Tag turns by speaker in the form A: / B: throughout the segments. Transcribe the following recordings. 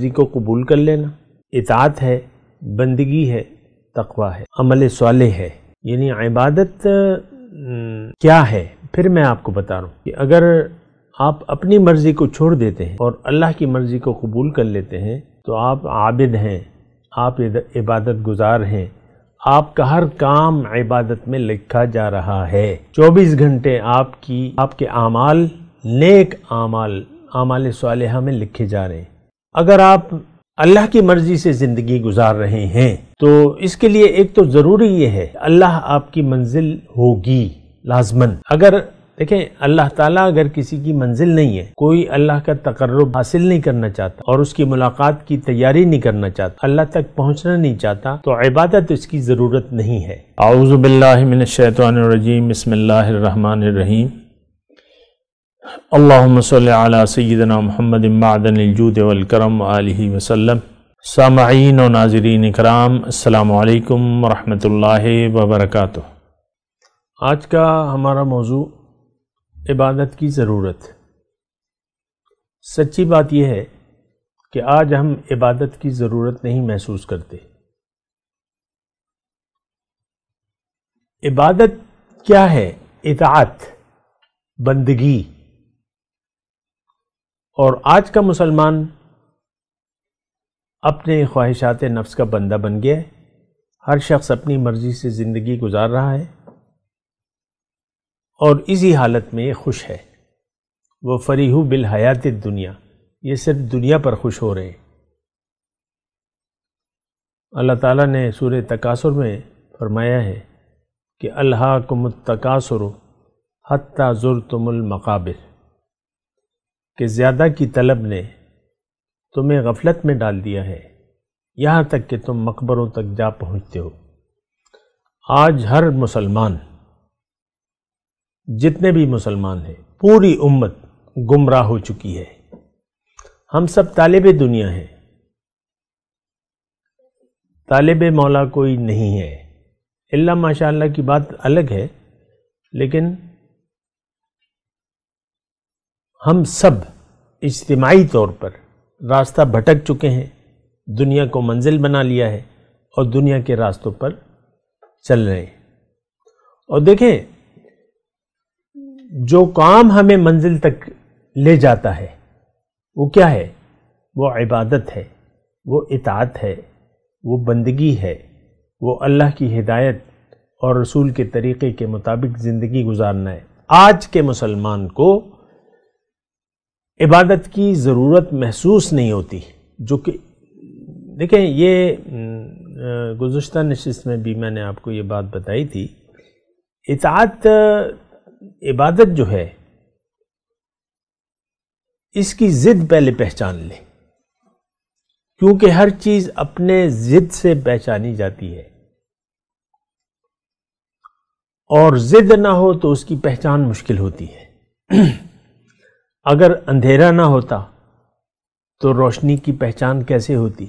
A: मर्जी को कबूल कर लेना इतात है बंदगी है तकवा है अमल साल है यानी इबादत क्या है फिर मैं आपको बता रहा हूँ कि अगर आप अपनी मर्ज़ी को छोड़ देते हैं और अल्लाह की मर्ज़ी को कबूल कर लेते हैं तो आप आबिद हैं आप इबादत गुजार हैं आपका हर काम इबादत में लिखा जा रहा है 24 घंटे आपकी आपके आमाल नेक आमाल आमाल साल में लिखे जा रहे हैं अगर आप अल्लाह की मर्जी से ज़िंदगी गुजार रहे हैं तो इसके लिए एक तो ज़रूरी ये है अल्लाह आपकी मंजिल होगी लाजमन अगर देखें अल्लाह ताला अगर किसी की मंजिल नहीं है कोई अल्लाह का तकर्रब हासिल नहीं करना चाहता और उसकी मुलाकात की तैयारी नहीं करना चाहता अल्लाह तक पहुंचना नहीं चाहता तो इबादत इसकी ज़रूरत नहीं है आउज़बिल्लिमिनशैतरजीम रहीम अल्लाम सल सदना महमद मादनजूद वलकरम वसम सामीन व नाजरीन कराम अल्लाम वरहि वबरक आज का हमारा मौजू इबादत की ज़रूरत सच्ची बात यह है कि आज हम इबादत की ज़रूरत नहीं महसूस करते इबादत क्या है इतात बंदगी और आज का मुसलमान अपने ख्वाहिशात नफ्स का बंदा बन गया है हर शख्स अपनी मर्ज़ी से ज़िंदगी गुजार रहा है और इसी हालत में खुश है वो फ़रीह बिल हयात दुनिया ये सिर्फ दुनिया पर खुश हो रहे हैं अल्लाह ताला ने सूर्य तकासुर में फरमाया है कि अल्लाह कुमत तकासुर हती ज़ुर तुमुल मकाबिर कि ज़्यादा की तलब ने तुम्हें गफलत में डाल दिया है यहाँ तक कि तुम मकबरों तक जा पहुँचते हो आज हर मुसलमान जितने भी मुसलमान हैं पूरी उम्मत गुमराह हो चुकी है हम सब तालिब दुनिया हैं तालिब मौला कोई नहीं है इल्ला माशाल्लाह की बात अलग है लेकिन हम सब इज्तमाही तौर पर रास्ता भटक चुके हैं दुनिया को मंजिल बना लिया है और दुनिया के रास्तों पर चल रहे हैं और देखें जो काम हमें मंजिल तक ले जाता है वो क्या है वो इबादत है वो इतात है वो बंदगी है वो अल्लाह की हिदायत और रसूल के तरीक़े के मुताबिक ज़िंदगी गुजारना है आज के मुसलमान को इबादत की ज़रूरत महसूस नहीं होती जो कि देखें ये हम्म, गुज्त नशस्त में भी मैंने आपको ये बात बताई थी इतात इबादत जो है इसकी ज़िद पहले पहचान लें क्योंकि हर चीज़ अपने ज़िद से पहचानी जाती है और ज़िद ना हो तो उसकी पहचान मुश्किल होती है अगर अंधेरा ना होता तो रोशनी की पहचान कैसे होती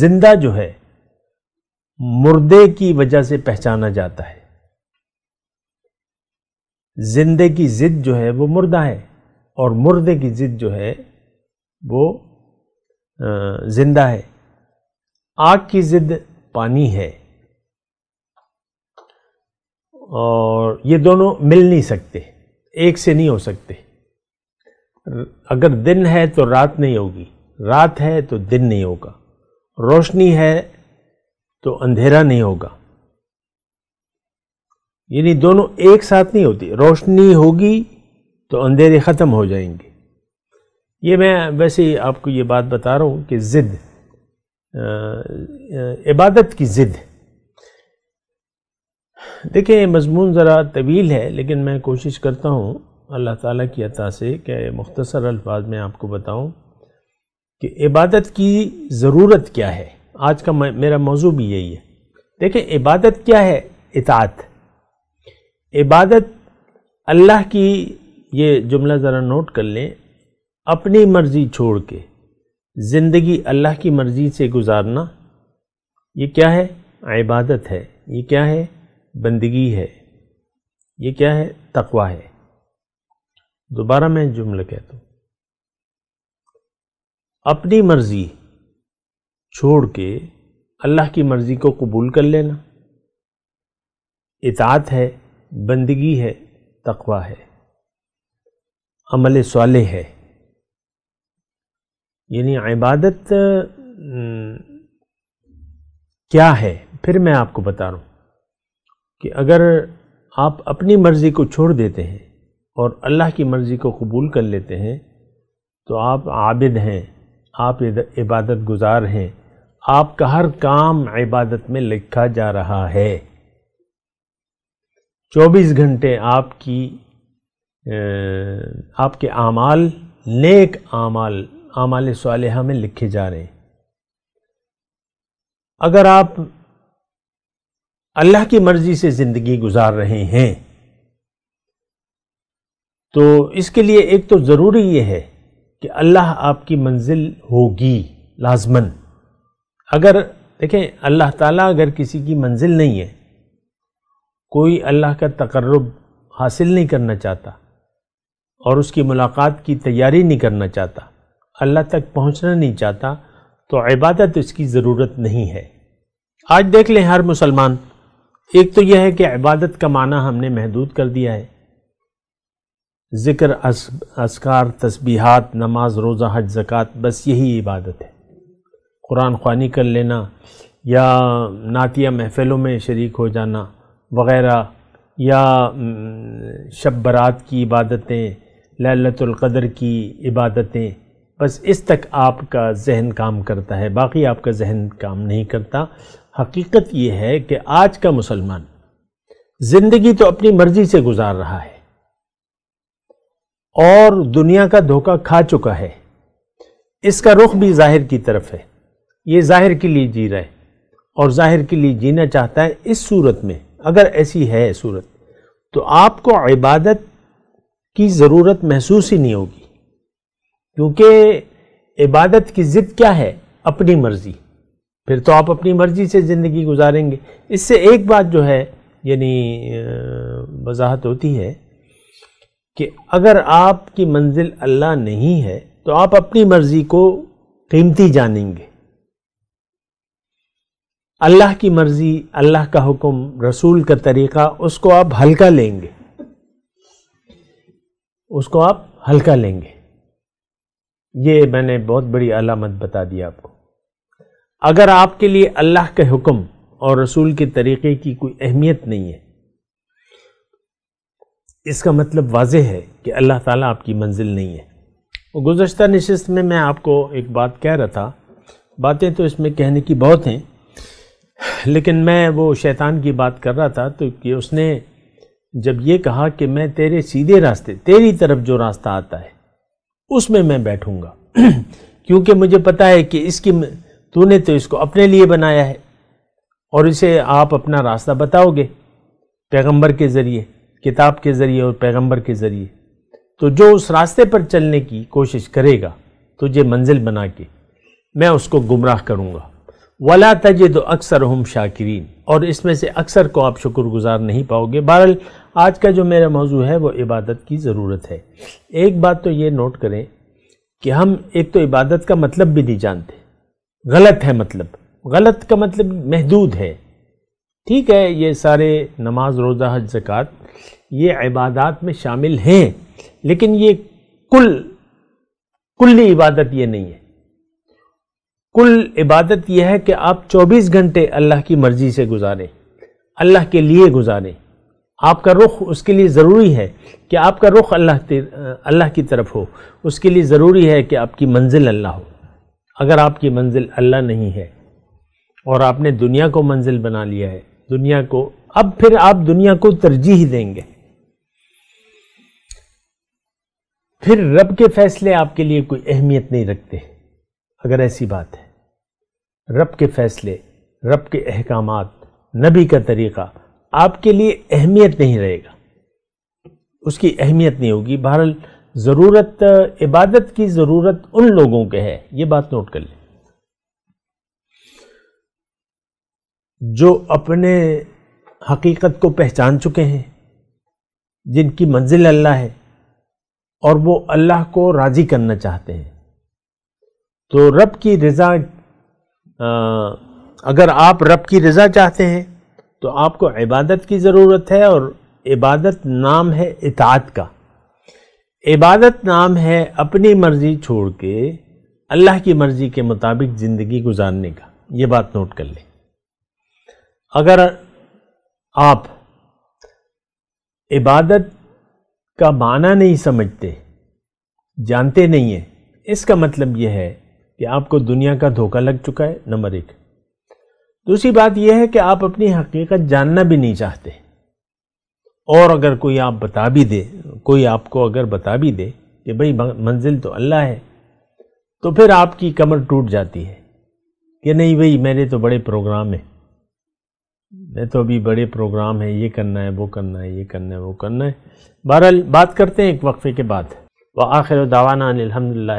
A: जिंदा जो है मुर्दे की वजह से पहचाना जाता है जिंदे की जिद जो है वो मुर्दा है और मुर्दे की जिद जो है वो जिंदा है आग की जिद पानी है और ये दोनों मिल नहीं सकते एक से नहीं हो सकते अगर दिन है तो रात नहीं होगी रात है तो दिन नहीं होगा रोशनी है तो अंधेरा नहीं होगा यानी दोनों एक साथ नहीं होती रोशनी होगी तो अंधेरे ख़त्म हो जाएंगे ये मैं वैसे ही आपको ये बात बता रहा हूँ कि ज़िद इबादत की ज़िद देखिए मजमून ज़रा तवील है लेकिन मैं कोशिश करता हूँ अल्लाह ताला की अता से कि मुख्तसर अल्फाज में आपको बताऊँ कि इबादत की ज़रूरत क्या है आज का मेरा मौजू भी यही है देखें इबादत क्या है इतात इबादत अल्लाह की ये जुमला ज़रा नोट कर लें अपनी मर्ज़ी छोड़ के ज़िंदगी अल्लाह की मर्ज़ी से गुजारना ये क्या है इबादत है ये क्या है बंदगी है ये क्या है तकवा है दोबारा मैं जुमला कहता हूं अपनी मर्जी छोड़ के अल्लाह की मर्ज़ी को कबूल कर लेना इतात है बंदगी है तकवा है अमल साल है यानी इबादत क्या है फिर मैं आपको बता रहा हूं कि अगर आप अपनी मर्ज़ी को छोड़ देते हैं और अल्लाह की मर्ज़ी को कबूल कर लेते हैं तो आप आबिद हैं आप इबादत गुजार हैं आपका हर काम इबादत में लिखा जा रहा है 24 घंटे आपकी आपके आमाल नेक आमाल आमाल साल में लिखे जा रहे हैं अगर आप अल्लाह की मर्ज़ी से ज़िंदगी गुजार रहे हैं तो इसके लिए एक तो ज़रूरी यह है कि अल्लाह आपकी मंजिल होगी लाजमन अगर देखें अल्लाह ताला अगर किसी की मंजिल नहीं है कोई अल्लाह का तकर्रब हासिल नहीं करना चाहता और उसकी मुलाकात की तैयारी नहीं करना चाहता अल्लाह तक पहुंचना नहीं चाहता तो इबादत इसकी ज़रूरत नहीं है आज देख लें हर मुसलमान एक तो यह है कि इबादत का माना हमने महदूद कर दिया है ज़िक्र असकार तस्बीहात नमाज रोज़ा हज ज़क़़ात बस यही इबादत है कुरान खानी कर लेना या नातिया महफ़िलों में शरीक हो जाना वगैरह या शब बरात की इबादतें ललतुल्क़दर की इबादतें बस इस तक आपका जहन काम करता है बाकी आपका जहन काम नहीं करता हकीकत यह है कि आज का मुसलमान जिंदगी तो अपनी मर्जी से गुजार रहा है और दुनिया का धोखा खा चुका है इसका रुख भी जाहिर की तरफ है ये जाहिर के लिए जी रहा है और जाहिर के लिए जीना चाहता है इस सूरत में अगर ऐसी है सूरत तो आपको इबादत की ज़रूरत महसूस ही नहीं होगी क्योंकि इबादत की ज़िद क्या है अपनी मर्ज़ी फिर तो आप अपनी मर्ज़ी से ज़िंदगी गुजारेंगे इससे एक बात जो है यानी वजाहत होती है कि अगर आपकी मंजिल अल्लाह नहीं है तो आप अपनी मर्ज़ी को कीमती जानेंगे अल्लाह की मर्ज़ी अल्लाह का हुक्म रसूल का तरीक़ा उसको आप हल्का लेंगे उसको आप हल्का लेंगे ये मैंने बहुत बड़ी अलामत बता दी आपको अगर आपके लिए अल्लाह के हुक्म और रसूल के तरीक़े की कोई अहमियत नहीं है इसका मतलब वाज है कि अल्लाह ताला आपकी मंजिल नहीं है और गुज्त नशस्त में मैं आपको एक बात कह रहा था बातें तो इसमें कहने की बहुत हैं लेकिन मैं वो शैतान की बात कर रहा था तो कि उसने जब ये कहा कि मैं तेरे सीधे रास्ते तेरी तरफ जो रास्ता आता है उसमें मैं बैठूंगा क्योंकि मुझे पता है कि इसकी तूने तो इसको अपने लिए बनाया है और इसे आप अपना रास्ता बताओगे पैगंबर के ज़रिए किताब के ज़रिए और पैगंबर के ज़रिए तो जो उस रास्ते पर चलने की कोशिश करेगा तुझे मंजिल बना के मैं उसको गुमराह करूँगा वला तो अक्सर हम शाकिरीन और इसमें से अक्सर को आप शुक्रगुजार नहीं पाओगे बहरल आज का जो मेरा मौजू है वो इबादत की ज़रूरत है एक बात तो ये नोट करें कि हम एक तो इबादत का मतलब भी नहीं जानते गलत है मतलब गलत का मतलब महदूद है ठीक है ये सारे नमाज रोज़ा हज ज़क़़त ये इबादत में शामिल हैं लेकिन ये कुल कुल्ली इबादत ये नहीं है कुल इबादत यह है कि आप 24 घंटे अल्लाह की मर्ज़ी से गुजारें अल्लाह के लिए गुजारें आपका रुख उसके लिए ज़रूरी है कि आपका रुख अल्लाह अल्लाह की तरफ हो उसके लिए ज़रूरी है कि आपकी मंजिल अल्लाह हो अगर आपकी मंजिल अल्लाह नहीं है और आपने दुनिया को मंजिल बना लिया है दुनिया को अब फिर आप दुनिया को तरजीह देंगे फिर रब के फैसले आपके लिए कोई अहमियत नहीं रखते अगर ऐसी बात है रब के फैसले रब के अहकाम नबी का तरीक़ा आपके लिए अहमियत नहीं रहेगा उसकी अहमियत नहीं होगी बहरल ज़रूरत इबादत की ज़रूरत उन लोगों के है ये बात नोट कर लें जो अपने हकीकत को पहचान चुके हैं जिनकी मंजिल अल्लाह है और वो अल्लाह को राज़ी करना चाहते हैं तो रब की रज़ा अगर आप रब की रज़ा चाहते हैं तो आपको इबादत की ज़रूरत है और इबादत नाम है इतात का इबादत नाम है अपनी मर्जी छोड़ के अल्लाह की मर्जी के मुताबिक ज़िंदगी गुजारने का ये बात नोट कर लें अगर आप इबादत का माना नहीं समझते जानते नहीं हैं इसका मतलब यह है कि आपको दुनिया का धोखा लग चुका है नंबर एक दूसरी बात यह है कि आप अपनी हकीकत जानना भी नहीं चाहते और अगर कोई आप बता भी दे कोई आपको अगर बता भी दे कि भाई मंजिल तो अल्लाह है तो फिर आपकी कमर टूट जाती है कि नहीं भाई मेरे तो बड़े प्रोग्राम हैं मैं तो अभी बड़े प्रोग्राम है ये करना है वो करना है ये करना है वो करना है बहरहाल बात करते हैं एक वक्फे के बाद व आखिर दावाना अलहमदिल्ला